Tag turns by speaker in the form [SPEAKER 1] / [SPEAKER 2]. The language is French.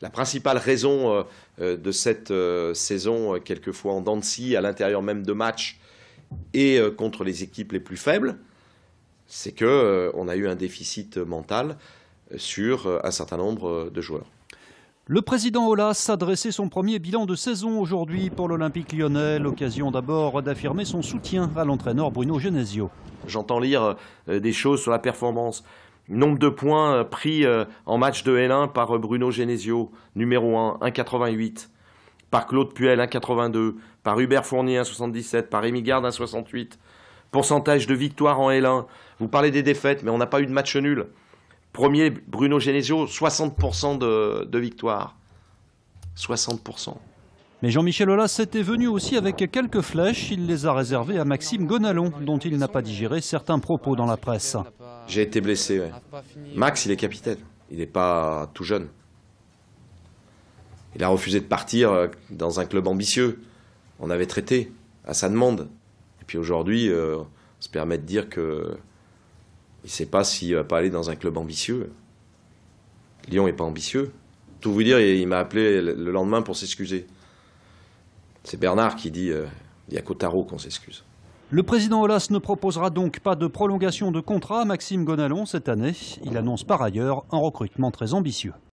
[SPEAKER 1] La principale raison euh, euh, de cette euh, saison, quelquefois en dents à l'intérieur même de matchs et contre les équipes les plus faibles, c'est qu'on a eu un déficit mental sur un certain nombre de joueurs.
[SPEAKER 2] Le président Olas a dressé son premier bilan de saison aujourd'hui pour l'Olympique lyonnais. L'occasion d'abord d'affirmer son soutien à l'entraîneur Bruno Genesio.
[SPEAKER 1] J'entends lire des choses sur la performance Nombre de points euh, pris euh, en match de L1 par euh, Bruno Genesio, numéro 1, 1,88. Par Claude Puel, 1,82. Par Hubert Fournier, 1,77. Par Rémi Garde, 1,68. Pourcentage de victoire en L1. Vous parlez des défaites, mais on n'a pas eu de match nul. Premier, Bruno Genesio, 60% de, de victoire. 60%.
[SPEAKER 2] Mais Jean-Michel Hollas était venu aussi avec quelques flèches. Il les a réservées à Maxime Gonalon, dont il n'a pas digéré certains propos dans la presse.
[SPEAKER 1] J'ai été blessé, ah, Max, il est capitaine. Il n'est pas tout jeune. Il a refusé de partir euh, dans un club ambitieux. On avait traité à sa demande. Et puis aujourd'hui, euh, on se permet de dire que il ne sait pas s'il va pas aller dans un club ambitieux. Lyon n'est pas ambitieux. Tout vous dire, il m'a appelé le lendemain pour s'excuser. C'est Bernard qui dit, euh, il n'y a qu'au qu'on s'excuse.
[SPEAKER 2] Le président Olas ne proposera donc pas de prolongation de contrat à Maxime Gonalon cette année. Il annonce par ailleurs un recrutement très ambitieux.